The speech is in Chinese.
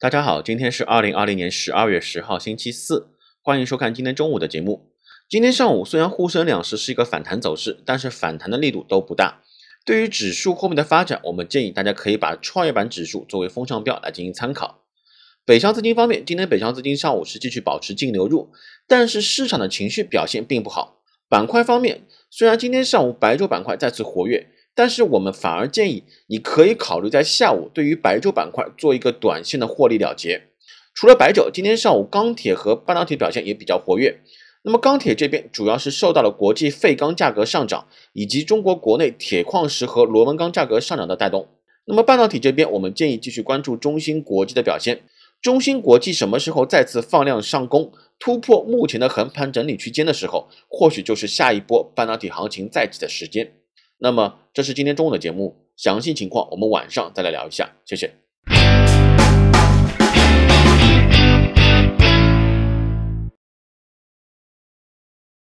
大家好，今天是二零二零年十二月十号，星期四，欢迎收看今天中午的节目。今天上午虽然沪深两市是一个反弹走势，但是反弹的力度都不大。对于指数后面的发展，我们建议大家可以把创业板指数作为风向标来进行参考。北向资金方面，今天北向资金上午是继续保持净流入，但是市场的情绪表现并不好。板块方面，虽然今天上午白酒板块再次活跃。但是我们反而建议你可以考虑在下午对于白酒板块做一个短线的获利了结。除了白酒，今天上午钢铁和半导体表现也比较活跃。那么钢铁这边主要是受到了国际废钢价格上涨以及中国国内铁矿石和螺纹钢价格上涨的带动。那么半导体这边，我们建议继续关注中芯国际的表现。中芯国际什么时候再次放量上攻，突破目前的横盘整理区间的时候，或许就是下一波半导体行情再起的时间。那么，这是今天中午的节目，详细情况我们晚上再来聊一下，谢谢。